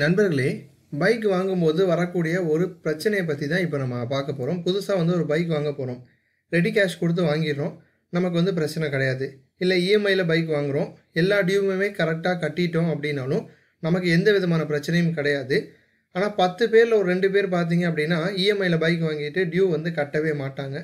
நண்பர்களே பைக் வாங்கும்போது வரக்கூடிய ஒரு பிரச்சனையை பற்றி தான் இப்போ நம்ம பார்க்க போகிறோம் புதுசாக வந்து ஒரு பைக் வாங்க போகிறோம் ரெடி கேஷ் கொடுத்து வாங்கிடுறோம் நமக்கு வந்து பிரச்சனை கிடையாது இல்லை இஎம்ஐயில் e பைக் வாங்குகிறோம் எல்லா டியூவுமே கரெக்டாக கட்டிட்டோம் அப்படின்னாலும் நமக்கு எந்த விதமான பிரச்சனையும் கிடையாது ஆனால் பத்து பேரில் ஒரு ரெண்டு பேர் பார்த்தீங்க அப்படின்னா இஎம்ஐயில் e பைக் வாங்கிட்டு டியூ வந்து கட்டவே மாட்டாங்க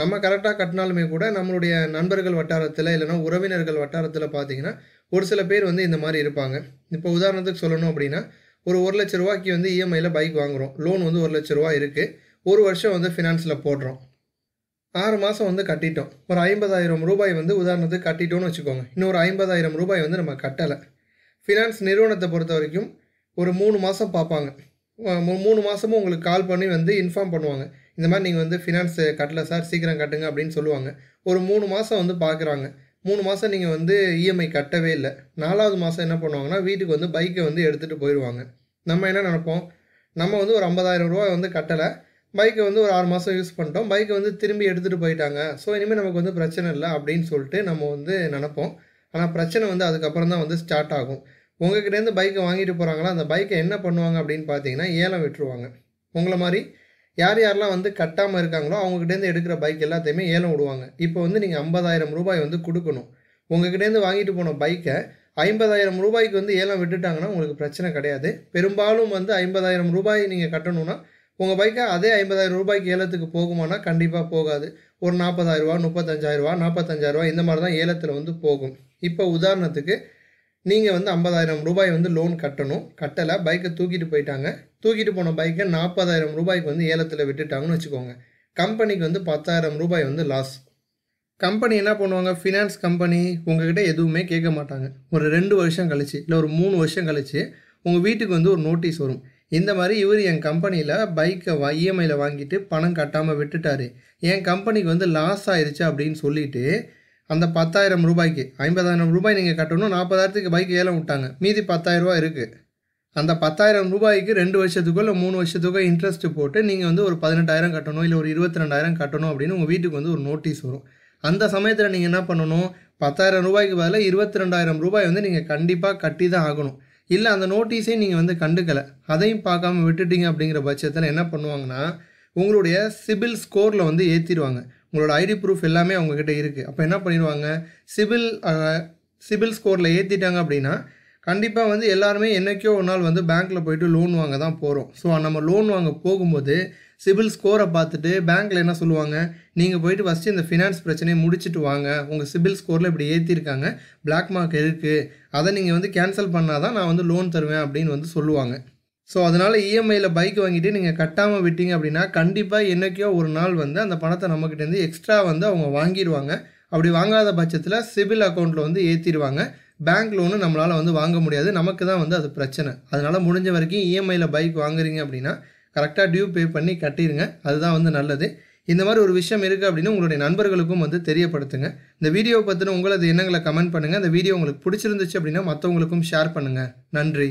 நம்ம கரெக்டாக கட்டினாலுமே கூட நம்மளுடைய நண்பர்கள் வட்டாரத்தில் இல்லைனா உறவினர்கள் வட்டாரத்தில் பார்த்தீங்கன்னா ஒரு சில பேர் வந்து இந்த மாதிரி இருப்பாங்க இப்போ உதாரணத்துக்கு சொல்லணும் அப்படின்னா ஒரு ஒரு லட்ச ரூபாய்க்கு வந்து இஎம்ஐயில் e பைக் வாங்குகிறோம் லோன் வந்து ஒரு லட்ச ரூபா இருக்குது ஒரு வருஷம் வந்து ஃபினான்ஸில் போடுறோம் ஆறு மாதம் வந்து கட்டிட்டோம் ஒரு ஐம்பதாயிரம் ரூபாய் வந்து உதாரணத்துக்கு கட்டிட்டோம்னு வச்சுக்கோங்க இன்னொரு ஐம்பதாயிரம் ரூபாய் வந்து நம்ம கட்டலை ஃபினான்ஸ் நிறுவனத்தை பொறுத்த வரைக்கும் ஒரு மூணு மாதம் பார்ப்பாங்க மூணு மாதமும் உங்களுக்கு கால் பண்ணி வந்து இன்ஃபார்ம் பண்ணுவாங்க இந்த மாதிரி நீங்கள் வந்து ஃபினான்ஸ் கட்டலை சார் சீக்கிரம் கட்டுங்க அப்படின்னு சொல்லுவாங்க ஒரு மூணு மாதம் வந்து பார்க்குறாங்க மூணு மாதம் நீங்கள் வந்து இஎம்ஐ e கட்டவே இல்லை நாலாவது மாதம் என்ன பண்ணுவாங்கன்னா வீட்டுக்கு வந்து பைக்கை வந்து எடுத்துகிட்டு போயிடுவாங்க நம்ம என்ன நினப்போம் நம்ம வந்து ஒரு ஐம்பதாயிரம் ரூபாய் வந்து கட்டலை பைக்கை வந்து ஒரு ஆறு மாதம் யூஸ் பண்ணிட்டோம் பைக்கை வந்து திரும்பி எடுத்துகிட்டு போயிட்டாங்க ஸோ இனிமேல் நமக்கு வந்து பிரச்சனை இல்லை அப்படின்னு சொல்லிட்டு நம்ம வந்து நினப்போம் ஆனால் பிரச்சனை வந்து அதுக்கப்புறம் தான் வந்து ஸ்டார்ட் ஆகும் உங்கள் கிட்டேருந்து பைக்கை வாங்கிட்டு போகிறாங்களா அந்த பைக்கை என்ன பண்ணுவாங்க அப்படின்னு பார்த்தீங்கன்னா ஏலம் விட்டுருவாங்க உங்களை மாதிரி யார் யாரெல்லாம் வந்து கட்டாமல் இருக்காங்களோ அவங்ககிட்டேருந்து எடுக்கிற பைக் எல்லாத்தையுமே ஏலம் விடுவாங்க இப்போ வந்து நீங்கள் ஐம்பதாயிரம் ரூபாய் வந்து கொடுக்கணும் உங்ககிட்டேருந்து வாங்கிட்டு போன பைக்கை ஐம்பதாயிரம் ரூபாய்க்கு வந்து ஏலம் விட்டுட்டாங்கன்னா உங்களுக்கு பிரச்சனை கிடையாது பெரும்பாலும் வந்து ஐம்பதாயிரம் ரூபாய் நீங்கள் கட்டணும்னா உங்கள் பைக்கை அதே ஐம்பதாயிரம் ரூபாய்க்கு ஏலத்துக்கு போகுமானா கண்டிப்பாக போகாது ஒரு நாற்பதாயிரரூவா முப்பத்தஞ்சாயிரரூவா நாற்பத்தஞ்சாயிரரூவா இந்த மாதிரி தான் ஏலத்தில் வந்து போகும் இப்போ உதாரணத்துக்கு நீங்கள் வந்து ஐம்பதாயிரம் ரூபாய் வந்து லோன் கட்டணும் கட்டலை பைக்கை தூக்கிட்டு போயிட்டாங்க தூக்கிட்டு போன பைக்கை நாற்பதாயிரம் ரூபாய்க்கு வந்து ஏலத்தில் விட்டுட்டாங்கன்னு வச்சுக்கோங்க கம்பெனிக்கு வந்து பத்தாயிரம் ரூபாய் வந்து லாஸ் கம்பெனி என்ன பண்ணுவாங்க ஃபினான்ஸ் கம்பெனி உங்ககிட்ட எதுவுமே கேட்க மாட்டாங்க ஒரு ரெண்டு வருஷம் கழிச்சு இல்லை ஒரு மூணு வருஷம் கழிச்சு உங்கள் வீட்டுக்கு வந்து ஒரு நோட்டீஸ் வரும் இந்த மாதிரி இவர் என் கம்பெனியில் பைக்கை இஎம்ஐயில் வாங்கிட்டு பணம் கட்டாமல் விட்டுட்டார் என் கம்பெனிக்கு வந்து லாஸ் ஆயிடுச்சு அப்படின்னு சொல்லிவிட்டு அந்த பத்தாயிரம் ரூபாய்க்கு ஐம்பதாயிரம் ரூபாய் நீங்கள் கட்டணும் நாற்பதாயிரத்துக்கு பைக் ஏலம் விட்டாங்க மீதி பத்தாயிரரூபா இருக்குது அந்த பத்தாயிரம் ரூபாய்க்கு ரெண்டு வருஷத்துக்கோ இல்லை மூணு வருஷத்துக்கோ இன்ட்ரெஸ்ட் போட்டு நீங்கள் வந்து ஒரு பதினெட்டாயிரம் கட்டணும் இல்லை ஒரு இருபத்தி ரெண்டாயிரம் கட்டணும் அப்படின்னு உங்கள் வீட்டுக்கு வந்து ஒரு நோட்டீஸ் வரும் அந்த சமயத்தில் நீங்கள் என்ன பண்ணணும் பத்தாயிரம் ரூபாய்க்கு பதிலாக இருபத்தி ரெண்டாயிரம் ரூபாய் வந்து நீங்கள் கண்டிப்பாக கட்டி தான் ஆகணும் இல்லை அந்த நோட்டீஸையும் நீங்கள் வந்து கண்டுக்கலை அதையும் பார்க்காம விட்டுட்டீங்க அப்படிங்கிற பட்சத்தில் என்ன பண்ணுவாங்கன்னா உங்களுடைய சிபில் ஸ்கோரில் வந்து ஏற்றிடுவாங்க உங்களோட ஐடி ப்ரூஃப் எல்லாமே அவங்கக்கிட்ட இருக்குது அப்போ என்ன பண்ணிடுவாங்க சிவில் சிவில் ஸ்கோரில் ஏற்றிட்டாங்க அப்படின்னா கண்டிப்பாக வந்து எல்லாருமே என்றைக்கோ ஒரு நாள் வந்து பேங்க்கில் போயிட்டு லோன் வாங்க தான் போகிறோம் ஸோ நம்ம லோன் வாங்க போகும்போது சிவில் ஸ்கோரை பார்த்துட்டு பேங்க்கில் என்ன சொல்லுவாங்க நீங்கள் போயிட்டு ஃபஸ்ட்டு இந்த ஃபினான்ஸ் பிரச்சனையை முடிச்சுட்டு வாங்க உங்கள் சிவில் ஸ்கோரில் இப்படி ஏற்றிருக்காங்க பிளாக் மார்க் இருக்குது அதை நீங்கள் வந்து கேன்சல் பண்ணால் தான் நான் வந்து லோன் தருவேன் அப்படின்னு வந்து சொல்லுவாங்க ஸோ அதனால் இஎம்ஐயில் e பைக் வாங்கிட்டு நீங்கள் கட்டாமல் விட்டீங்க அப்படின்னா கண்டிப்பாக என்றைக்கோ ஒரு நாள் வந்து அந்த பணத்தை நம்மக்கிட்டேருந்து எக்ஸ்ட்ரா வந்து அவங்க வாங்கிடுவாங்க அப்படி வாங்காத பட்சத்தில் சிவில் அக்கௌண்ட்டில் வந்து ஏற்றிடுவாங்க பேங்க் லோனு நம்மளால் வந்து வாங்க முடியாது நமக்கு தான் வந்து அது பிரச்சனை அதனால் முடிஞ்ச வரைக்கும் இஎம்ஐயில் e பைக் வாங்குறீங்க அப்படின்னா கரெக்டாக டியூ பே பண்ணி கட்டிடுங்க அதுதான் வந்து நல்லது இந்த மாதிரி ஒரு விஷயம் இருக்குது அப்படின்னு உங்களுடைய நண்பர்களுக்கும் வந்து தெரியப்படுத்துங்க இந்த வீடியோவை பற்றின உங்களது எண்ணங்களை கமெண்ட் பண்ணுங்கள் இந்த வீடியோ உங்களுக்கு பிடிச்சிருந்துச்சு அப்படின்னா மற்றவங்களுக்கும் ஷேர் பண்ணுங்கள் நன்றி